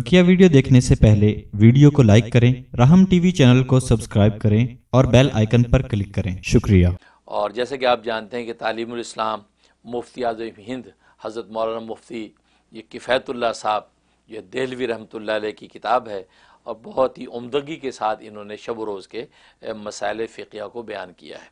बकिया वीडियो देखने से पहले वीडियो को लाइक करें राहम टीवी चैनल को सब्सक्राइब करें और बेल आइकन पर क्लिक करें शुक्रिया और जैसे कि आप जानते हैं कि तालीम इस्लाम मुफ्ती आजम हिंद हज़रत मौलाना मुफ्ती ये किफ़ैतुल्ला साहब ये दहलवी रहमत की किताब है और बहुत ही उमदगी के साथ इन्होंने शब रोज़ के मसाइल फ़िकिया को बयान किया है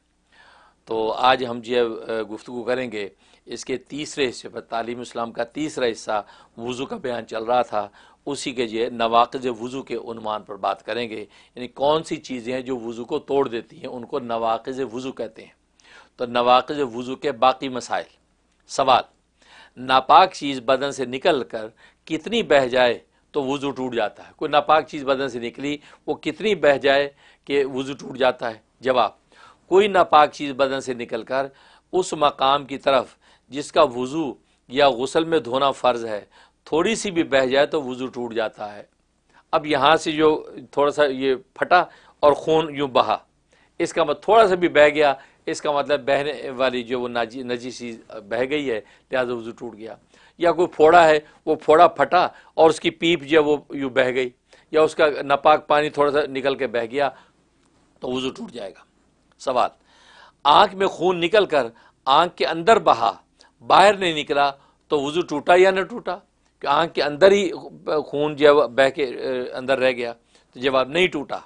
तो आज हम जो गुफ्तु करेंगे इसके तीसरे हिस्से पर तालीम इस्लाम का तीसरा हिस्सा वज़ू का बयान चल रहा था उसी के जो नवाकज वज़ू के उनवान पर बात करेंगे यानी कौन सी चीज़ें हैं जो वज़ू को तोड़ देती हैं उनको नवाकज वज़ू कहते हैं तो नवाकज वज़ू के बाकी मसाइल सवाल नापाक चीज़ बदन से निकल कर कितनी बह जाए तो वज़ू टूट जाता है कोई नापाक चीज़ बदन से निकली वो कितनी बह जाए कि वज़ू टूट जाता है जवाब कोई नापाक चीज़ बदन से निकल कर उस मकाम की तरफ जिसका वज़ू या गसल में धोना फ़र्ज़ है थोड़ी सी भी बह जाए तो वज़ू टूट जाता है अब यहाँ से जो थोड़ा सा ये फटा और खून यूँ बहा इसका मतलब थोड़ा सा भी बह गया इसका मतलब बहने वाली जो वो नजी नजी सी बह गई है लिहाजा वज़ू टूट गया या कोई फोड़ा है वो फोड़ा फटा और उसकी पीप जो वो यूँ बह गई या उसका नापाक पानी थोड़ा सा निकल के बह गया तो वज़ू टूट जाएगा सवाल आँख में खून निकल कर आँख के अंदर बहा बाहर नहीं निकला तो वज़ू टूटा या ना टूटा आँख के अंदर ही खून जो बह के अंदर रह गया तो जवाब नहीं टूटा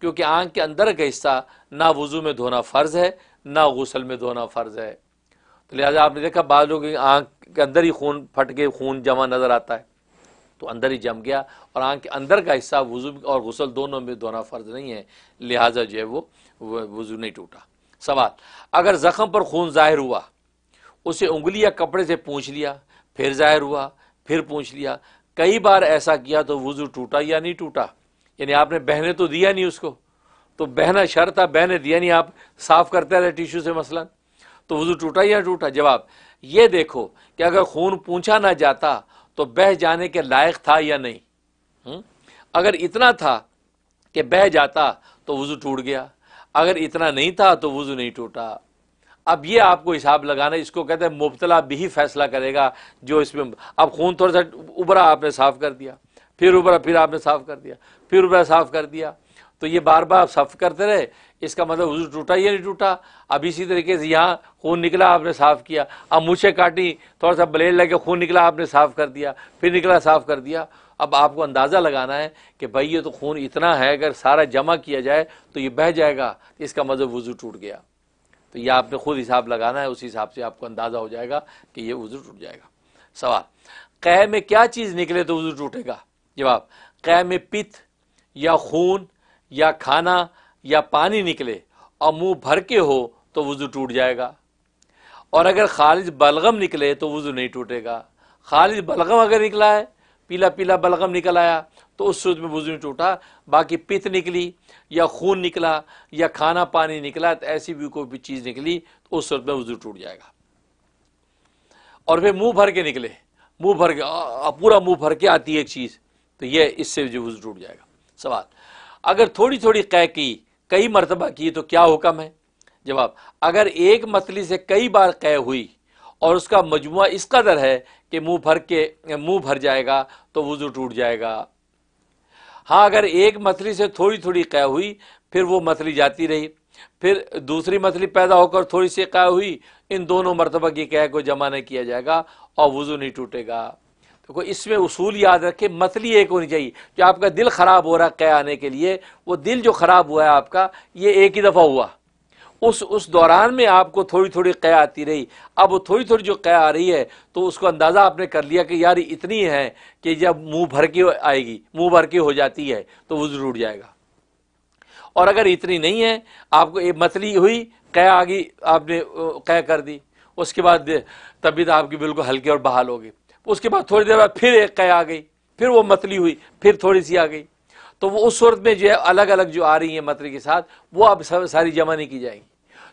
क्योंकि आँख के अंदर का हिस्सा ना वज़ू में धोना फ़र्ज़ है ना गसल में धोना फ़र्ज़ है तो लिहाजा आपने देखा बाद लोग आँख के अंदर ही खून फट के खून जमा नज़र आता है तो अंदर ही जम गया और आँख के अंदर का हिस्सा वज़ू और गसल दोनों में धोना फ़र्ज़ नहीं है लिहाजा जो है वो वज़ू नहीं टूटा सवाल अगर ज़ख़म पर खून ज़ाहिर हुआ उसे उंगली या कपड़े से पूछ लिया फिर ज़ाहिर हुआ फिर पूछ लिया कई बार ऐसा किया तो वज़ू टूटा या नहीं टूटा यानी आपने बहने तो दिया नहीं उसको तो बहना शर्त था बहने दिया नहीं आप साफ़ करते रहे टिश्यू से मसलन तो वज़ू टूटा या टूटा जवाब ये देखो कि अगर खून पूछा ना जाता तो बह जाने के लायक था या नहीं हुँ? हम्म? अगर इतना था कि बह जाता तो वज़ू टूट गया अगर इतना नहीं था तो वज़ू नहीं टूटा अब ये आपको हिसाब लगाना इसको कहते हैं मुबतला भी ही फैसला करेगा जो इसमें अब खून थोड़ा सा उबरा आपने साफ़ कर दिया फिर उबरा फिर आपने साफ़ कर दिया फिर उबरा साफ़ कर दिया तो ये बार बार आप साफ़ करते रहे इसका मतलब वजू टूटा या नहीं टूटा अब इसी तरीके से यहाँ खून निकला आपने साफ़ किया अब मुझे काटी थोड़ा सा ब्लेड लगे खून निकला आपने साफ़ कर दिया फिर निकला साफ़ कर दिया अब आपको अंदाज़ा लगाना है कि भाई ये तो खून इतना है अगर सारा जमा किया जाए तो ये बह जाएगा इसका मतलब वजू टूट गया तो ये आपने खुद हिसाब लगाना है उस हिसाब से आपको अंदाज़ा हो जाएगा कि ये वज़ू टूट जाएगा सवाल कै में क्या चीज़ निकले तो वज़ू टूटेगा जवाब कै में पित या खून या खाना या पानी निकले और मुंह भर के हो तो वज़ू टूट जाएगा और अगर खालिज बलगम निकले तो वज़ू नहीं टूटेगा खालिज बलगम अगर निकला है पीला पीला बलगम निकल आया तो उस सूज में वजू टूटा बाकी पित निकली या खून निकला या खाना पानी निकला तो ऐसी भी कोई भी चीज़ निकली तो उस सूरत में वजू टूट जाएगा और फिर मुंह भर के निकले मुंह भर के पूरा मुंह भर के आती है एक चीज़ तो ये इससे जो वजू टूट जाएगा सवाल अगर थोड़ी थोड़ी कै की कई मरतबा की तो क्या हुक्म है जवाब अगर एक मतली से कई बार कै हुई और उसका मजमु इस कदर है कि मुंह भर के मुंह भर जाएगा तो वजू टूट जाएगा हाँ अगर एक मछली से थोड़ी थोड़ी कै हुई फिर वो मछली जाती रही फिर दूसरी मछली पैदा होकर थोड़ी सी कै हुई इन दोनों मरतबा की कह को जमा नहीं किया जाएगा और वज़ू नहीं टूटेगा देखो तो इसमें उसूल याद रखे मछली एक होनी चाहिए जो आपका दिल ख़राब हो रहा है कै आने के लिए वो दिल जो ख़राब हुआ है आपका ये एक ही दफ़ा हुआ उस उस दौरान में आपको थोड़ी थोड़ी कया आती रही अब वो थोड़ी थोड़ी जो कया आ रही है तो उसको अंदाज़ा आपने कर लिया कि यार इतनी है कि जब मुंह भर के आएगी मुंह भर के हो जाती है तो वो ज़रूर जाएगा और अगर इतनी नहीं है आपको एक मतली हुई कया आ गई आपने कया कर दी उसके बाद तबीयत आपकी बिल्कुल हल्की और बहाल हो गई उसके बाद थोड़ी देर बाद फिर एक कया आ गई फिर वो मतली हुई फिर थोड़ी सी आ गई तो वो उस सूरत में जो है अलग अलग जो आ रही है मतली के साथ वो अब सारी जमा नहीं की जाएंगी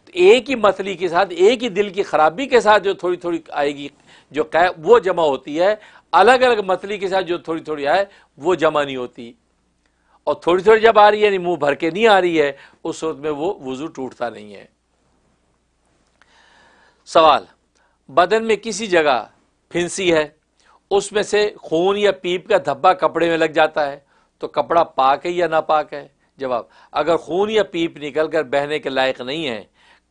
तो एक ही मतली के साथ एक ही दिल की खराबी के साथ जो थोड़ी थोड़ी आएगी जो कै वो जमा होती है अलग अलग मतली के साथ जो थोड़ी थोड़ी आए वो जमा नहीं होती और थोड़ी थोड़ी जब आ रही है मुंह भर के नहीं आ रही है उस सूरत में वो वजू टूटता नहीं है सवाल बदन में किसी जगह फिंसी है उसमें से खून या पीप का धब्बा कपड़े में लग जाता है तो कपड़ा पाक है या नापाक है जवाब अगर खून या पीप निकल कर बहने के लायक नहीं है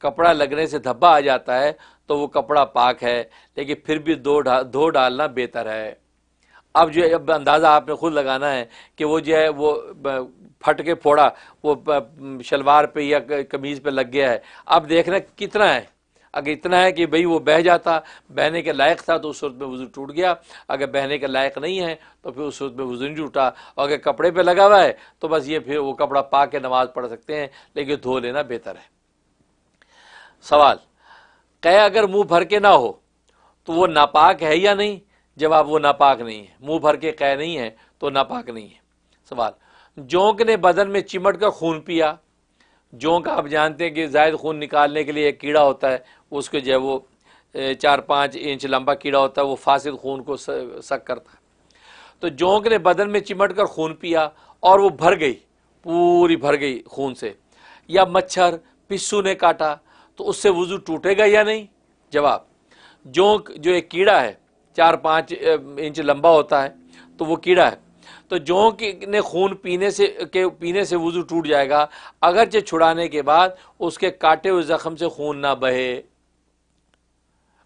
कपड़ा लगने से धब्बा आ जाता है तो वो कपड़ा पाक है लेकिन फिर भी धो डा, धो डालना बेहतर है अब जो अब अंदाज़ा आपने खुद लगाना है कि वो जो है वो फट के फोड़ा वो शलवार पे या कमीज़ पे लग गया है अब देखना कितना है अगर इतना है कि भाई वो बह जाता बहने के लायक था तो उस सूरत में वज़ू टूट गया अगर बहने के लायक नहीं है तो फिर उस सूरत में वज़ू नहीं टूटा और अगर कपड़े पे लगा हुआ है तो बस ये फिर वो कपड़ा पा के नमाज़ पढ़ सकते हैं लेकिन धो लेना बेहतर है सवाल कह अगर मुंह भर के ना हो तो वो नापाक है या नहीं जवाब वो नापाक नहीं है मुँह भर के कह नहीं है तो नापाक नहीं है सवाल जोंक ने बदन में चिमट कर खून पिया जो का आप जानते हैं कि जायद खून निकालने के लिए एक कीड़ा होता है उसके जो है वो चार पाँच इंच लंबा कीड़ा होता है वो फासिद खून को सक करता है तो जोंक ने बदन में चिमट कर खून पिया और वो भर गई पूरी भर गई खून से या मच्छर पिस्सू ने काटा तो उससे वज़ू टूटेगा या नहीं जवाब जोंक जो एक कीड़ा है चार पाँच इंच लंबा होता है तो वो कीड़ा है तो जो कि ने खून पीने से के पीने से वज़ू टूट जाएगा अगरचे छुड़ाने के बाद उसके काटे हुए जख्म से खून ना बहे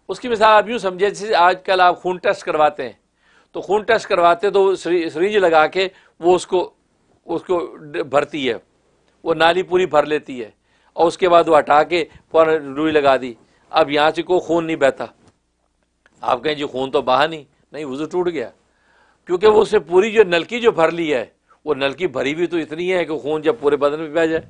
उसकी मिसाल आप यूँ समझे जैसे आजकल आप खून टेस्ट करवाते हैं तो खून टेस्ट करवाते तो सरीज लगा के वो उसको उसको भरती है वो नाली पूरी भर लेती है और उसके बाद वो हटा के फौरन रुई लगा दी अब यहाँ से कोई खून नहीं बहता आप कहें जी खून तो बहा नहीं नहीं वज़ू टूट गया क्योंकि वो उसने पूरी जो नलकी जो भर ली है वो नलकी भरी हुई तो इतनी है कि खून जब पूरे बदन में बह जाए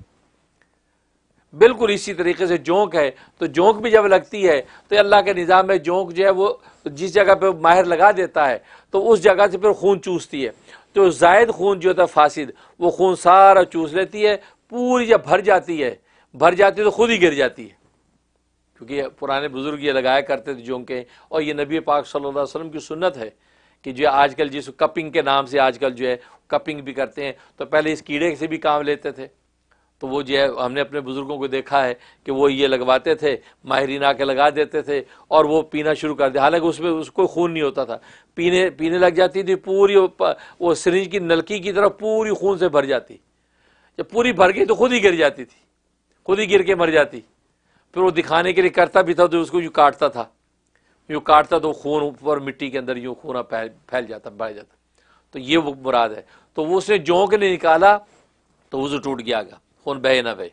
बिल्कुल इसी तरीके से जोंक है तो जोंक भी जब लगती है तो अल्लाह के निज़ाम में जोंक जो है वो जिस जगह पे माहिर लगा देता है तो उस जगह से फिर खून चूसती है तो जायद खून जो होता है फासिद वो खून सारा चूस लेती है पूरी जब भर जाती है भर जाती है तो खुद ही गिर जाती है क्योंकि पुराने बुज़ुर्ग ये लगाया करते थे जोंकें और ये नबी पाक सल्लल्लाहु अलैहि वसल्लम की सुन्नत है कि जो आजकल जिस कपिंग के नाम से आजकल जो है कपिंग भी करते हैं तो पहले इस कीड़े से भी काम लेते थे तो वो जो है हमने अपने बुज़ुर्गों को देखा है कि वो ये लगवाते थे माहरीन आके लगा देते थे और वो पीना शुरू कर दिया हालांकि उसमें उसको खून नहीं होता था पीने पीने लग जाती थी पूरी वो सरिंज की नलकी की तरफ पूरी खून से भर जाती जब पूरी भर गई तो खुद ही गिर जाती थी खुद ही गिर के मर जाती फिर वो दिखाने के लिए करता भी था तो उसको जो काटता था यूँ काटता तो खून ऊपर मिट्टी के अंदर यूँ खून फैल फैल जाता बढ़ जाता तो ये वो मुराद है तो वो उसने जोंक ने निकाला तो वज़ू टूट गया खून बहे ना बहे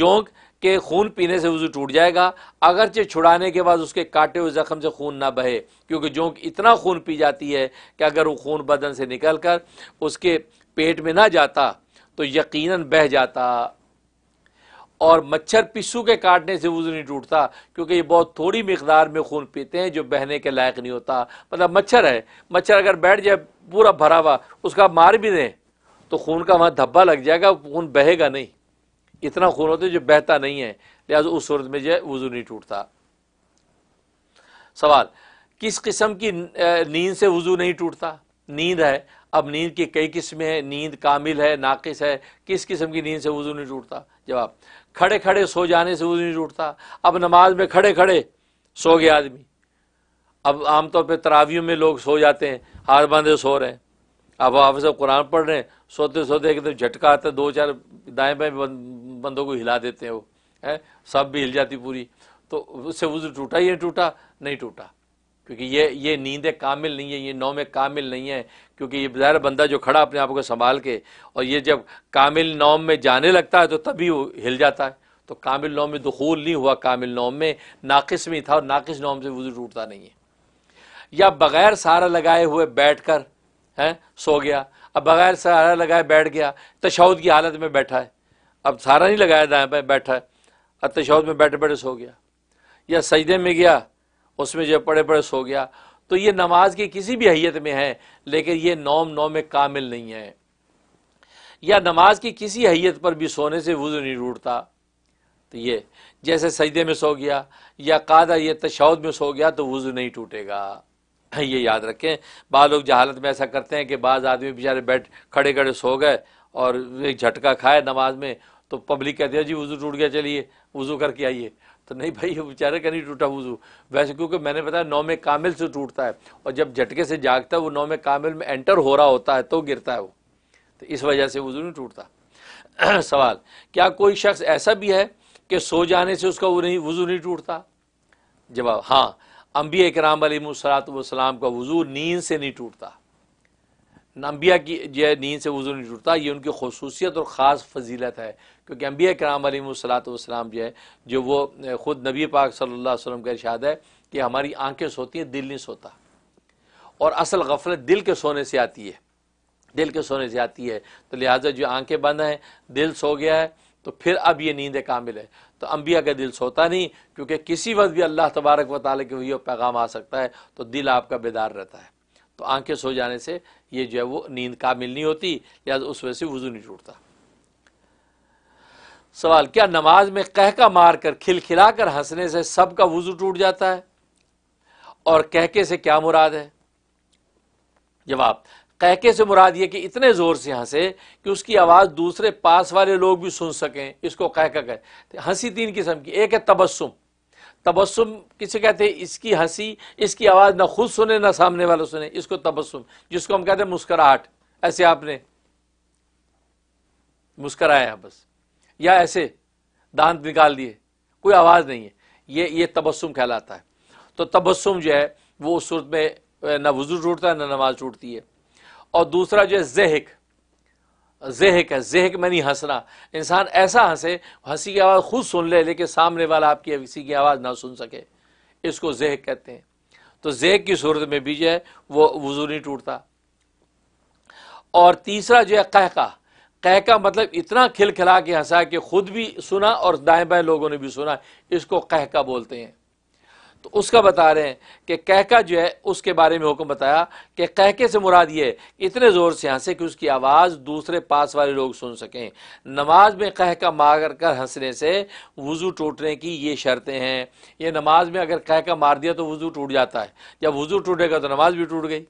जोंक के खून पीने से वज़ू टूट जाएगा अगरचे छुड़ाने के बाद उसके काटे हुए ज़ख़म से खून ना बहे क्योंकि जोंक इतना खून पी जाती है कि अगर वो खून बदन से निकल कर उसके पेट में ना जाता तो यकीनन बह जाता और मच्छर पिस्सू के काटने से वज़ू नहीं टूटता क्योंकि ये बहुत थोड़ी मकदार में खून पीते हैं जो बहने के लायक नहीं होता मतलब मच्छर है मच्छर अगर बैठ जाए पूरा भरा हुआ उसका मार भी दें तो खून का वहाँ धब्बा लग जाएगा खून बहेगा नहीं इतना खून होता है जो बहता नहीं है लिहाजा उस सूरत में जो है वज़ू नहीं टूटता सवाल किस किस्म की नींद से वज़ू नहीं टूटता नींद है अब नींद की कई किस्में हैं नींद कामिल है नाकिस है किस किस्म की नींद से वज़ू नहीं टूटता जवाब खड़े खड़े सो जाने से वजू नहीं टूटता अब नमाज में खड़े खड़े सो गए आदमी अब आमतौर पर तरावियों में लोग सो जाते हैं हाथ बांधे सो रहे हैं अब हाफ कुरान पढ़ रहे हैं सोते सोते एकदम तो झटका आता है दो चार दाएं बाएं बंदों को हिला देते हैं वो है सब भी हिल जाती पूरी तो उससे वजू टूटा ही नहीं टूटा नहीं टूटा क्योंकि ये ये नींदे कामिल नहीं है ये में कामिल नहीं है क्योंकि ये बाहर बंदा जो खड़ा अपने आप को संभाल के और ये जब कामिल नौम में जाने लगता है तो तभी वो हिल जाता है तो कामिल नौम में दखूल नहीं हुआ कामिल नौम में नाकिस में था और नाकिस नौम से वजू टूटता नहीं है या बग़ैर सहारा लगाए हुए बैठ कर हैं सो गया अब बग़ैर सहारा लगाए बैठ गया तशौद की हालत में बैठा है अब सहारा नहीं लगाया दाएँ पर बैठा है अब तशौद में बैठे बैठे सो गया या सजदे में गया उसमें जो पड़े पड़े सो गया तो ये नमाज की किसी भी हैत में है लेकिन ये नौम नौ में कामिल नहीं है या नमाज की किसी हैत पर भी सोने से वज़ू नहीं टूटता तो ये जैसे सजदे में सो गया या कादा ये तशाद में सो गया तो वज़ू नहीं टूटेगा ये याद रखें बाद लोग जहालत में ऐसा करते हैं कि बाज़ आदमी बेचारे बैठ खड़े खड़े सो गए और एक झटका खाए नमाज में तो पब्लिक कहती है जी वज़ू टूट गया चलिए वज़ू करके आइए तो नहीं भाई ये बेचारे का नहीं टूटा वजू वैसे क्योंकि मैंने बताया नौ में कामिल से टूटता है और जब झटके से जागता है वो नौ में कामिल में एंटर हो रहा होता है तो गिरता है वो तो इस वजह से वजू नहीं टूटता सवाल क्या कोई शख्स ऐसा भी है कि सो जाने से उसका वो नहीं वजू नहीं टूटता जवाब हाँ अम्बिया कराम सलात वसलाम का वजू नींद से नहीं टूटता अम्बिया की जो नींद से वजू नहीं जुड़ता ये उनकी खसूसियत और ख़ास फजीलत है क्योंकि अम्बिया कराम सलाम जो है जो वो ख़ुद नबी पाक सल्लल्लाहु अलैहि का इर्शाद है कि हमारी आंखें सोती हैं दिल नहीं सोता और असल गफलत दिल के सोने से आती है दिल के सोने से आती है तो लिहाजा जो आंखें बंद हैं दिल सो गया है तो फिर अब ये नींद कामिल है तो अम्बिया का दिल सोता नहीं क्योंकि किसी वक्त भी अल्लाह तबारक वाले के वही पैगाम आ सकता है तो दिल आपका बेदार रहता है तो आंखें सो जाने से ये जो है वो नींद कामिल नहीं होती लिहाजा उस वजह से वजू नहीं टूटता सवाल क्या नमाज में कहका मार कर खिलखिला कर हंसने से सबका वजू टूट जाता है और कहके से क्या मुराद है जवाब कहके से मुराद ये कि इतने ज़ोर से हंसे कि उसकी आवाज़ दूसरे पास वाले लोग भी सुन सकें इसको कहका कह हंसी तीन किस्म की एक है तबस्सुम तबस्सुम किसे कहते हैं इसकी हंसी इसकी आवाज़ ना खुद सुने ना सामने वाला सुने इसको तबस्सुम जिसको हम कहते हैं मुस्कराहट ऐसे आपने मुस्कराया बस या ऐसे दांत निकाल दिए कोई आवाज़ नहीं है ये ये तबस्सुम कहलाता है तो तबस्सुम जो है वो उस सूरत में ना वजू टूटता है ना नमाज टूटती है और दूसरा जो है जहक जहक है जहक में नहीं हंसना इंसान ऐसा हंसे हंसी की आवाज़ खुद सुन ले लेकिन सामने वाला आपकी हंसी की आवाज़ ना सुन सके इसको जहक कहते हैं तो जहक की सूरत में भी जो है वो वजू नहीं टूटता और तीसरा जो है कहका कहका मतलब इतना खिलखिला के हंसा कि खुद भी सुना और दाएं बाएं लोगों ने भी सुना इसको कहका बोलते हैं तो उसका बता रहे हैं कि कहका जो है उसके बारे में हुक्म बताया कि कहके से मुराद ये इतने ज़ोर से हंसे कि उसकी आवाज़ दूसरे पास वाले लोग सुन सकें नमाज में कहका मार कर हंसने से वज़ू टूटने की ये शर्तें हैं ये नमाज में अगर कहका मार दिया तो वज़ू टूट जाता है जब वज़ू टूटेगा तो नमाज भी टूट गई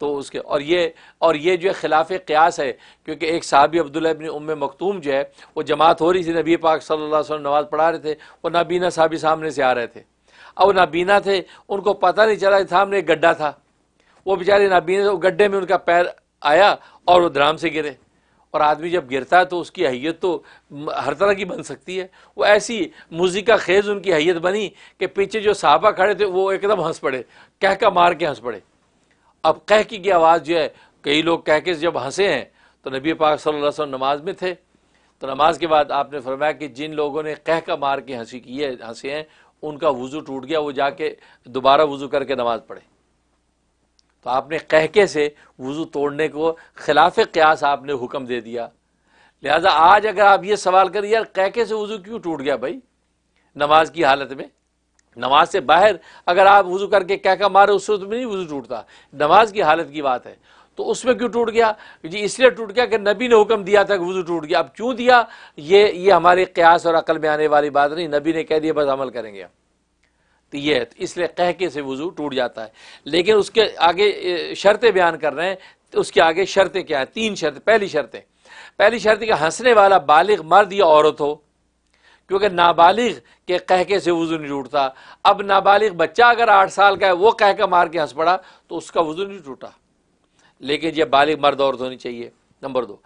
तो उसके और ये और ये जो है खिलाफ क्यास है क्योंकि एक साहबी अब्दुल्ला इबन उम मखतूम जो है वो जमात हो रही थी नबी पाक सल्लल्लाहु अलैहि नमाज़ पढ़ा रहे थे और नाबीना साहबी सामने से आ रहे थे और नाबीना थे उनको पता नहीं चला सामने एक गड्ढा था वो बेचारे नाबीना थे गड्ढे में उनका पैर आया और वो धराम से गिरे और आदमी जब गिरता है तो उसकी हैयत तो हर तरह की बन सकती है वो ऐसी मुजिका खेज उनकी हैयत बनी कि पीछे जो साहबा खड़े थे वो एकदम हंस पड़े कह का मार के हंस पड़े अब कह की आवाज़ जो है कई लोग कह के जब हंसे हैं तो नबी पाक सल्लल्लाहु अलैहि वसल्लम नमाज में थे तो नमाज के बाद आपने फरमाया कि जिन लोगों ने कह का मार के हंसी की है हंसे हैं उनका वज़ू टूट गया वो जाके दोबारा वज़ू करके नमाज़ पढ़े तो आपने कहके से वज़ू तोड़ने को खिलाफ क्यास आपने हुक्म दे दिया लिहाजा आज अगर आप ये सवाल करें यार कहके से वज़ू क्यों टूट गया भाई नमाज की हालत में नमाज से बाहर अगर आप वज़ू करके कहका मारे उस वक्त में नहीं वज़ू टूटता नमाज की हालत की बात है तो उसमें क्यों टूट गया जी इसलिए टूट गया कि नबी ने हुक्म दिया था कि वजू टूट गया अब क्यों दिया ये ये हमारे क्यास और अकल में आने वाली बात नहीं नबी ने कह दिया बस अमल करेंगे तो ये है तो इसलिए कह के से वजू टूट जाता है लेकिन उसके आगे शर्तें बयान कर रहे हैं तो उसके आगे शर्तें क्या हैं तीन शर्त पहली शर्तें पहली शर्त कि हंसने वाला बालिग मर्द या औरत हो क्योंकि नाबालिग के कहके से वज़ू नहीं टूटता अब नाबालिग बच्चा अगर आठ साल का है वो कह के मार के हंस पड़ा तो उसका वज़ू नहीं टूटा लेकिन यह बालिग मर्द औरत होनी चाहिए नंबर दो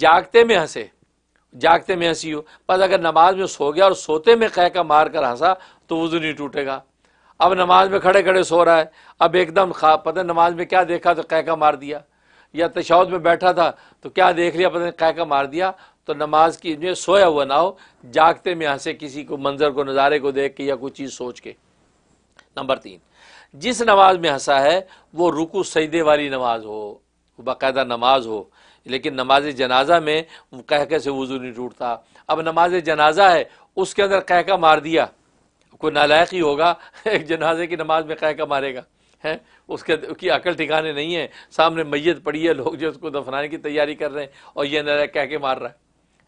जागते में हंसे जागते में हंसी हो पर अगर नमाज में सो गया और सोते में कह का मार कर हंसा तो वजू नहीं टूटेगा अब नमाज में खड़े खड़े सो रहा है अब एकदम खा पता नमाज में क्या देखा तो कह का मार दिया या तशाद में बैठा था तो क्या देख लिया पता कह का मार दिया तो नमाज की जो सोया हुआ ना हो जागते में हंसे किसी को मंजर को नज़ारे को देख के या कोई चीज़ सोच के नंबर तीन जिस नमाज में हंसा है वो रुकू सजदे वाली नमाज हो बायदा नमाज हो लेकिन नमाज जनाजा में कह कह से वज़ू नहीं टूटता अब नमाज जनाजा है उसके अंदर कहका मार दिया कोई नालायक ही होगा एक जनाजे की नमाज में कहका मारेगा है उसके उसकी अकल ठिकाने नहीं है सामने मैयत पड़ी है लोग जो उसको दफनाने की तैयारी कर रहे हैं और यह नालायक कह के मार रहा है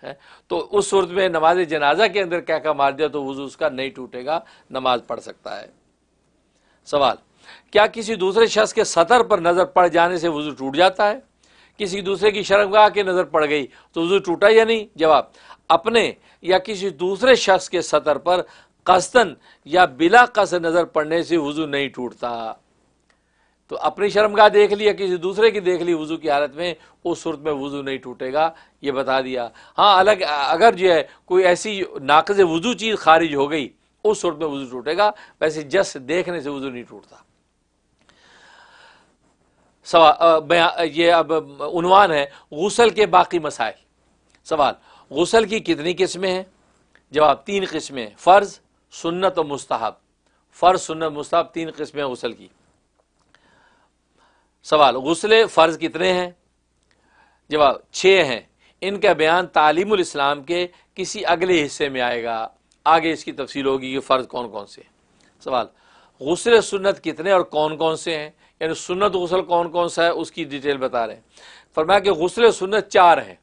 है तो उस सूरत में नमाज जनाजा के अंदर कहका मार दिया तो वज़ू उसका नहीं टूटेगा नमाज पढ़ सकता है सवाल क्या किसी दूसरे शख्स के सतर पर नज़र पड़ जाने से वजू टूट जाता है किसी दूसरे की शर्मगाह के नज़र पड़ गई तो वजू टूटा या नहीं जवाब अपने या किसी दूसरे शख्स के सतर पर कस्तन या बिला कस नज़र पड़ने से वजू नहीं टूटता तो अपनी शर्मगाह देख ली या किसी दूसरे की देख ली वज़ू की हालत में उस सूरत में वज़ू नहीं टूटेगा ये बता दिया हाँ अलग अगर जो है कोई ऐसी नाकज वज़ू चीज़ खारिज हो गई उस सूरत में वजू टूटेगा वैसे जस देखने से वजू नहीं टूटता ये अब उनवान है गसल के बाकी मसाइल सवाल गसल की कितनी किस्में हैं जवाब तीन किस्में फ़र्ज़ सुन्नत और मुस्ताहब फ़र्ज सुन्नत मुस्तहब तीन किस्में गसल की सवाल गसल फ़र्ज़ कितने हैं जवाब छः हैं इनका बयान तालीम इस्लाम के किसी अगले हिस्से में आएगा आगे इसकी तफसील होगी कि फ़र्ज़ कौन कौन से सवाल गसल सुन्नत कितने और कौन कौन से हैं यानी सुन्नत गसल कौन कौन सा है उसकी डिटेल बता रहे हैं फरमाया कि गसल सुन्नत चार हैं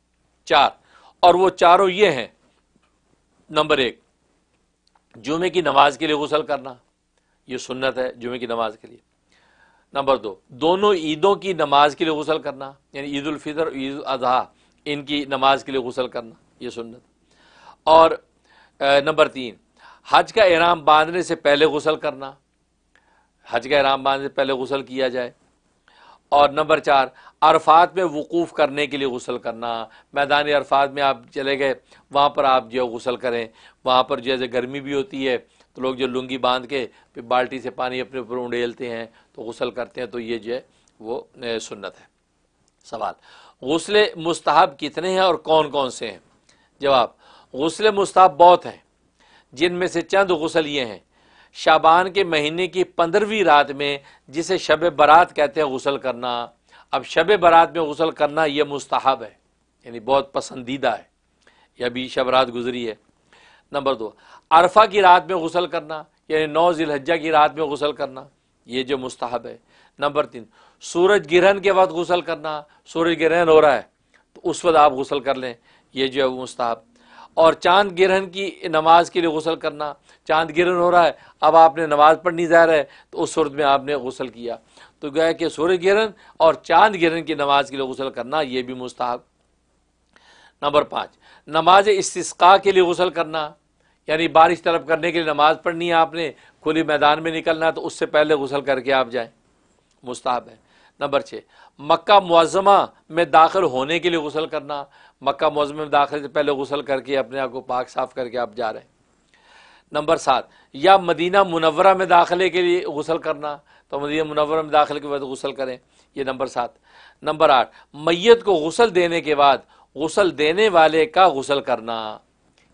चार और वो चारों ये हैं नंबर एक जुमे की नमाज के लिए गसल करना ये सुन्नत है जुमे की नमाज के लिए नंबर दो दोनों ईदों की नमाज के लिए गसल करना यानी ईद उलफ़ितर ईद अजहा इनकी नमाज के लिए गसल करना ये सुन्नत और नंबर तीन हज का एहराम बांधने से पहले गसल करना हज का एहराम बांधने से पहले गसल किया जाए और नंबर चार अरफात में वकूफ़ करने के लिए गसल करना मैदान अरफात में आप चले गए वहाँ पर आप जो है गसल करें वहाँ पर जैसे गर्मी भी होती है तो लोग जो लुंगी बांध के फिर बाल्टी से पानी अपने ऊपर उंडेलते हैं तो गसल करते हैं तो ये जो है वो सुन्नत है सवाल गसले मुस्तहब कितने हैं और कौन कौन से हैं जवाब गसल मुस्ताब बहुत हैं जिनमें से चंद गसल ये हैं शाबान के महीने की पंद्रहवीं रात में जिसे शब बारात कहते हैं गसल करना अब शब बारात में गसल करना यह मुस्तहब है यानी बहुत पसंदीदा है यह भी शब रात गुजरी है नंबर दो अरफा की रात में गसल करना यानी नौ जिलहजा की रात में गसल करना ये जो मुस्तहब है नंबर तीन सूरज ग्रहण के वक्त गसल करना सूरज ग्रहण हो रहा है तो उस वक्त आप गसल कर लें ये जो है वो मुस्ताब और चांद ग्रहण की नमाज के लिए गसल करना चांद गिरहन हो रहा है अब आपने नमाज पढ़नी ज़ाहिर है तो उस सूरत में आपने गसल किया तो गया कि सूर्य गिरहन और चांद ग्रहण की नमाज के लिए गसल करना ये भी मुस्ताक नंबर पाँच नमाज इसका के लिए गसल करना यानी बारिश तलब करने के लिए नमाज पढ़नी है आपने खुले मैदान में निकलना है तो उससे पहले गसल करके आप जाएँ मुस्ताहब है नंबर छः मक्का मुआज़मा में दाखिल होने के लिए गसल करना मक्का मुआज़मा में दाखिल से पहले गसल करके अपने आप को पाक साफ करके आप जा रहे हैं नंबर सात या मदीना मुनवरा में दाखिले के लिए गसल करना तो मदीना मुनवरा में दाखिले के बाद गसल करें यह नंबर सात नंबर आठ मैत को गसल देने के बाद गसल देने वाले का गसल करना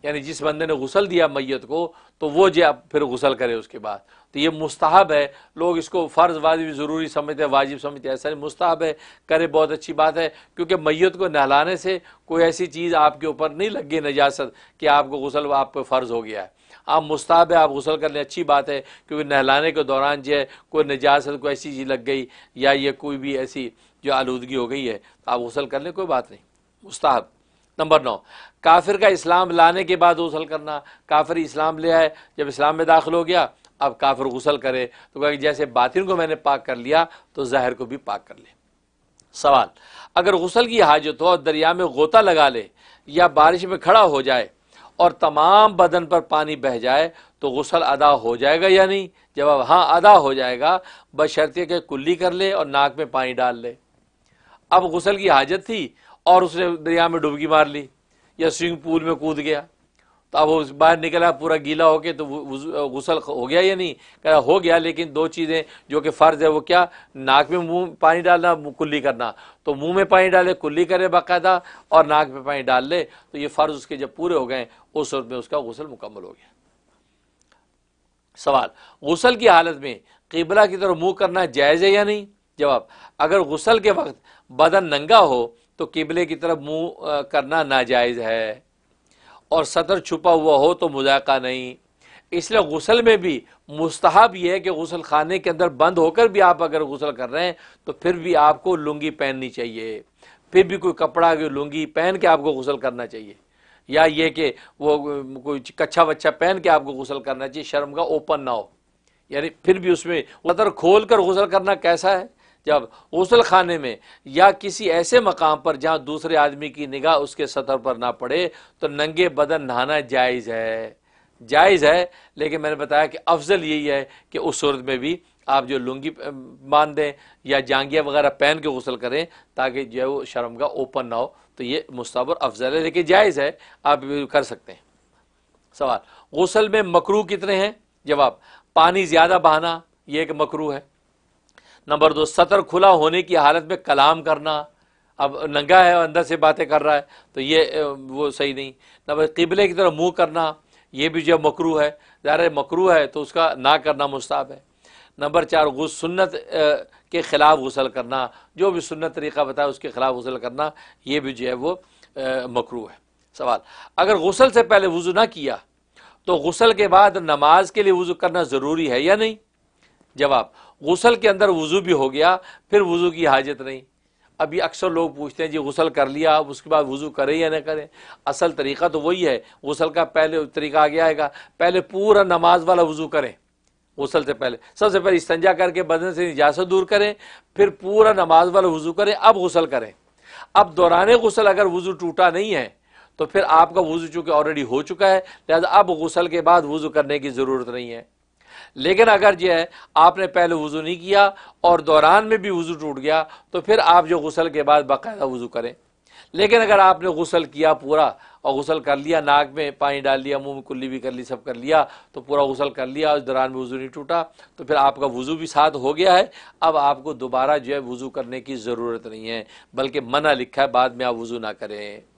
यानी जिस बंदे ने गसल दिया मैत को तो वो जो आप फिर गुसल करें उसके बाद तो ये मुस्ताहब है लोग इसको फ़र्ज़ वाजिब ज़रूरी समझते हैं वाजिब समझते हैं ऐसा नहीं मुस्ताहब है करे बहुत अच्छी बात है क्योंकि मैत को नहलाने से कोई ऐसी चीज़ आपके ऊपर नहीं लग गई नजास्त कि आपको गुसल आप पर फ़र्ज़ हो गया है आप मुस्ताहब है आप गसल कर लें अच्छी बात है क्योंकि नहलाने के दौरान जो है कोई नजास्त कोई ऐसी चीज़ लग गई या ये कोई भी ऐसी जो आलूदगी हो गई है तो आप गसल कर लें कोई बात नहीं मुस्ताहब नंबर नौ काफिर का इस्लाम लाने के बाद गसल करना काफिर इस्लाम ले आए जब इस्लाम में दाखिल हो गया अब काफिर गसल करे तो कहा जैसे बातिन को मैंने पाक कर लिया तो जहर को भी पाक कर ले सवाल अगर गसल की हाजत हो और दरिया में गोता लगा ले या बारिश में खड़ा हो जाए और तमाम बदन पर पानी बह जाए तो गसल अदा हो जाएगा या नहीं जवाब हाँ अदा हो जाएगा बशर्ते के कुल्ली कर ले और नाक में पानी डाल ले अब गसल की हाजत थी और उसने दरिया में डुबकी मार ली या स्विमिंग पूल में कूद गया तो अब वो बाहर निकला पूरा गीला होके तो गुसल हो गया या नहीं कह रहा हो गया लेकिन दो चीज़ें जो कि फ़र्ज़ है वो क्या नाक में मुंह पानी डालना कुल्ली करना तो मुंह में पानी डाले कुल्ली करे बाकायदा और नाक में पानी डाल ले तो ये फ़र्ज़ उसके जब पूरे हो गए उस सूरत में उसका गसल मुकम्मल हो गया सवाल गसल की हालत में किबला की तरफ मुँह करना जायज़ है या नहीं जवाब अगर गसल के वक्त बदन नंगा हो तो किबले की तरफ मुंह करना नाजायज़ है और सदर छुपा हुआ हो तो मुजाका नहीं इसलिए गसल में भी मुस्तहब यह है कि गसल खाने के अंदर बंद होकर भी आप अगर गसल कर रहे हैं तो फिर भी आपको लुंगी पहननी चाहिए फिर भी कोई कपड़ा कोई लुंगी पहन के आपको गसल करना चाहिए या ये कि वो कोई कच्छा वच्छा पहन के आपको गसल करना चाहिए शर्म का ओपन ना हो यानी फिर भी उसमें उधर खोल कर गसल करना कैसा है जब गसल खाने में या किसी ऐसे मकाम पर जहाँ दूसरे आदमी की निगाह उसके सतर पर ना पड़े तो नंगे बदन नहाना जायज़ है जायज़ है लेकिन मैंने बताया कि अफजल यही है कि उस सूरत में भी आप जो लुंगी बांध दें या जांगिया वगैरह पहन के गसल करें ताकि जो है वो शर्म का ओपन ना हो तो ये मुस्तबर अफजल है लेकिन जायज़ है आप कर सकते हैं सवाल गसल में मकरू कितने हैं जवाब पानी ज़्यादा बहाना ये एक मकरू है नंबर दो सतर खुला होने की हालत में कलाम करना अब नंगा है अंदर से बातें कर रहा है तो ये वो सही नहीं नंबर किबले की तरफ मुंह करना ये भी जो मकरू है ज़ाहिर मकरू है तो उसका ना करना मुस्ताब है नंबर चार गुस सुन्नत के ख़िलाफ़ गसल करना जो भी सुन्नत तरीक़ा बताए उसके ख़िलाफ़ गसल करना ये भी जो है वो मकरू है सवाल अगर गसल से पहले वज़ू ना किया तो गसल के बाद नमाज के लिए वज़ू करना ज़रूरी है या नहीं जवाब गसल के अंदर वज़ू भी हो गया फिर वज़ू की हाजत नहीं अभी अक्सर लोग पूछते हैं जी गसल कर लिया अब उसके बाद वज़ू करें या ना करें असल तरीका तो वही है गसल का पहले तरीका आ गया आएगा पहले पूरा नमाज वाला वज़ू करें गसल से पहले सबसे पहले इस्तंजा करके बदन से निजात दूर करें फिर पूरा नमाज वाला वज़ू करें अब गसल करें अब दौरान गसल अगर वज़ू टूटा नहीं है तो फिर आपका वज़ू चूँकि ऑलरेडी हो चुका है लिहाजा अब गसल के बाद वज़ू करने की ज़रूरत नहीं है लेकिन अगर जो है आपने पहले वज़ू नहीं किया और दौरान में भी वज़ू टूट गया तो फिर आप जो गसल के बाद बाकायदा वज़ू करें लेकिन अगर आपने गसल किया पूरा और गसल कर लिया नाक में पानी डाल लिया मुंह में कुल्ली भी कर ली सब कर लिया तो पूरा गसल कर लिया उस दौरान में वज़ू नहीं टूटा तो फिर आपका वज़ू भी साथ हो गया है अब आपको दोबारा जो है वज़ू करने की ज़रूरत नहीं है बल्कि मना लिखा है बाद में आप वज़ू ना करें